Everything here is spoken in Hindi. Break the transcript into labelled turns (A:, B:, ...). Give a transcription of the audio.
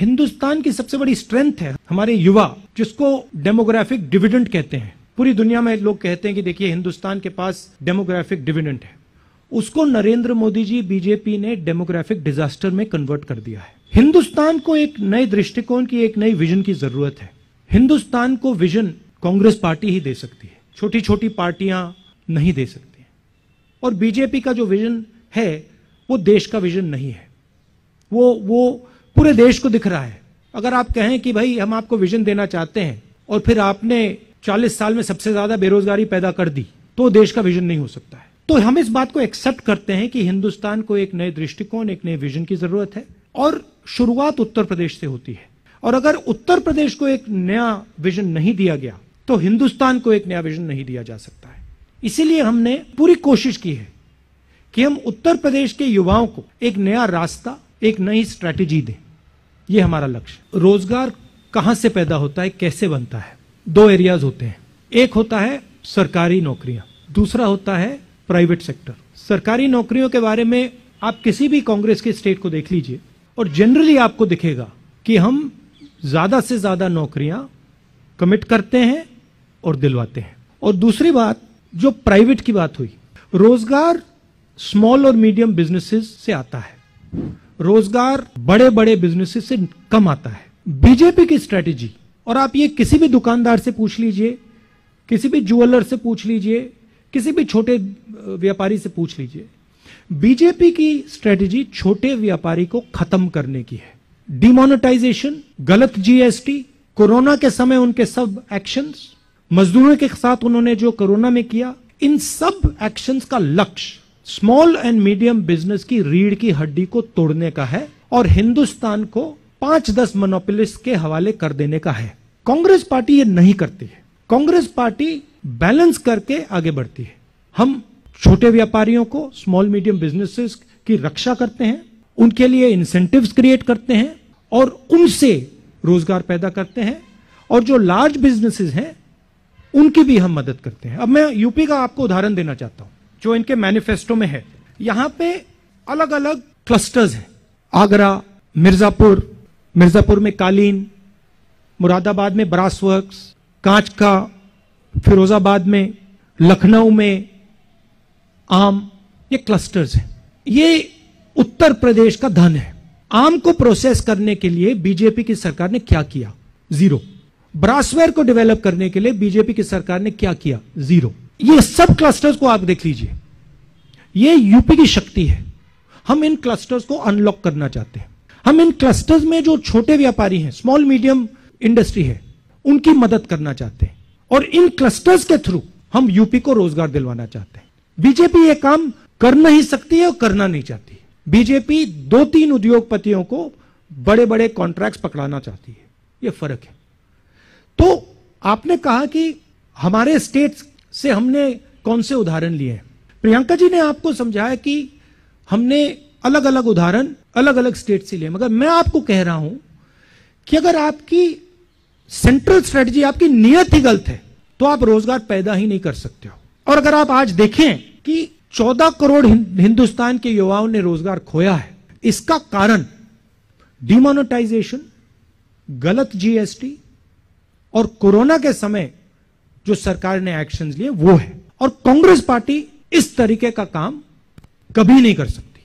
A: हिंदुस्तान की सबसे बड़ी स्ट्रेंथ है हमारे युवा जिसको डेमोग्राफिक डिविडेंट कहते हैं पूरी दुनिया में लोग कहते हैं कि देखिए हिंदुस्तान के पास डेमोग्राफिक डिविडेंट है उसको नरेंद्र मोदी जी बीजेपी ने डेमोग्राफिक डिजास्टर में कन्वर्ट कर दिया है हिंदुस्तान को एक नए दृष्टिकोण की एक नई विजन की जरूरत है हिंदुस्तान को विजन कांग्रेस पार्टी ही दे सकती है छोटी छोटी पार्टियां नहीं दे सकती और बीजेपी का जो विजन है वो देश का विजन नहीं है वो वो पूरे देश को दिख रहा है अगर आप कहें कि भाई हम आपको विजन देना चाहते हैं और फिर आपने 40 साल में सबसे ज्यादा बेरोजगारी पैदा कर दी तो देश का विजन नहीं हो सकता है तो हम इस बात को एक्सेप्ट करते हैं कि हिंदुस्तान को एक नए दृष्टिकोण एक नए विजन की जरूरत है और शुरुआत उत्तर प्रदेश से होती है और अगर उत्तर प्रदेश को एक नया विजन नहीं दिया गया तो हिंदुस्तान को एक नया विजन नहीं दिया जा सकता है इसीलिए हमने पूरी कोशिश की है कि हम उत्तर प्रदेश के युवाओं को एक नया रास्ता एक नई स्ट्रैटेजी दें ये हमारा लक्ष्य रोजगार कहां से पैदा होता है कैसे बनता है दो एरियाज होते हैं एक होता है सरकारी नौकरियां दूसरा होता है प्राइवेट सेक्टर सरकारी नौकरियों के बारे में आप किसी भी कांग्रेस के स्टेट को देख लीजिए और जनरली आपको दिखेगा कि हम ज्यादा से ज्यादा नौकरियां कमिट करते हैं और दिलवाते हैं और दूसरी बात जो प्राइवेट की बात हुई रोजगार स्मॉल और मीडियम बिजनेसेस से आता है रोजगार बड़े बड़े बिजनेसेस से कम आता है बीजेपी की स्ट्रेटेजी और आप ये किसी भी दुकानदार से पूछ लीजिए किसी भी ज्वेलर से पूछ लीजिए किसी भी छोटे व्यापारी से पूछ लीजिए बीजेपी की स्ट्रेटेजी छोटे व्यापारी को खत्म करने की है डिमोनेटाइजेशन गलत जीएसटी कोरोना के समय उनके सब एक्शंस मजदूरों के साथ उन्होंने जो कोरोना में किया इन सब एक्शंस का लक्ष्य स्मॉल एंड मीडियम बिजनेस की रीढ़ की हड्डी को तोड़ने का है और हिंदुस्तान को पांच दस मोनोपोलिस्ट के हवाले कर देने का है कांग्रेस पार्टी ये नहीं करती है कांग्रेस पार्टी बैलेंस करके आगे बढ़ती है हम छोटे व्यापारियों को स्मॉल मीडियम बिजनेसेस की रक्षा करते हैं उनके लिए इंसेंटिव क्रिएट करते हैं और उनसे रोजगार पैदा करते हैं और जो लार्ज बिजनेसेस हैं उनकी भी हम मदद करते हैं अब मैं यूपी का आपको उदाहरण देना चाहता हूं जो इनके मैनिफेस्टो में है यहां पे अलग अलग क्लस्टर्स हैं आगरा मिर्जापुर मिर्जापुर में कालीन मुरादाबाद में ब्रास वर्क्स कांच का फिरोजाबाद में लखनऊ में आम ये क्लस्टर्स हैं ये उत्तर प्रदेश का धन है आम को प्रोसेस करने के लिए बीजेपी की सरकार ने क्या किया जीरो ब्रासवेयर को डेवलप करने के लिए बीजेपी की सरकार ने क्या किया जीरो ये सब क्लस्टर्स को आप देख लीजिए ये यूपी की शक्ति है हम इन क्लस्टर्स को अनलॉक करना चाहते हैं हम इन क्लस्टर्स में जो छोटे व्यापारी हैं स्मॉल मीडियम इंडस्ट्री है उनकी मदद करना चाहते हैं और इन क्लस्टर्स के थ्रू हम यूपी को रोजगार दिलवाना चाहते हैं बीजेपी ये काम कर नहीं सकती है और करना नहीं चाहती बीजेपी दो तीन उद्योगपतियों को बड़े बड़े कॉन्ट्रैक्ट पकड़ाना चाहती है ये फर्क है तो आपने कहा कि हमारे स्टेट्स से हमने कौन से उदाहरण लिए हैं प्रियंका जी ने आपको समझाया कि हमने अलग अलग उदाहरण अलग अलग स्टेट से लिए मगर मैं आपको कह रहा हूं कि अगर आपकी सेंट्रल स्ट्रेटजी आपकी नियत ही गलत है तो आप रोजगार पैदा ही नहीं कर सकते हो और अगर आप आज देखें कि 14 करोड़ हिंदुस्तान के युवाओं ने रोजगार खोया है इसका कारण डिमोनेटाइजेशन गलत जीएसटी और कोरोना के समय जो सरकार ने एक्शन लिए वो है और कांग्रेस पार्टी इस तरीके का काम कभी नहीं कर सकती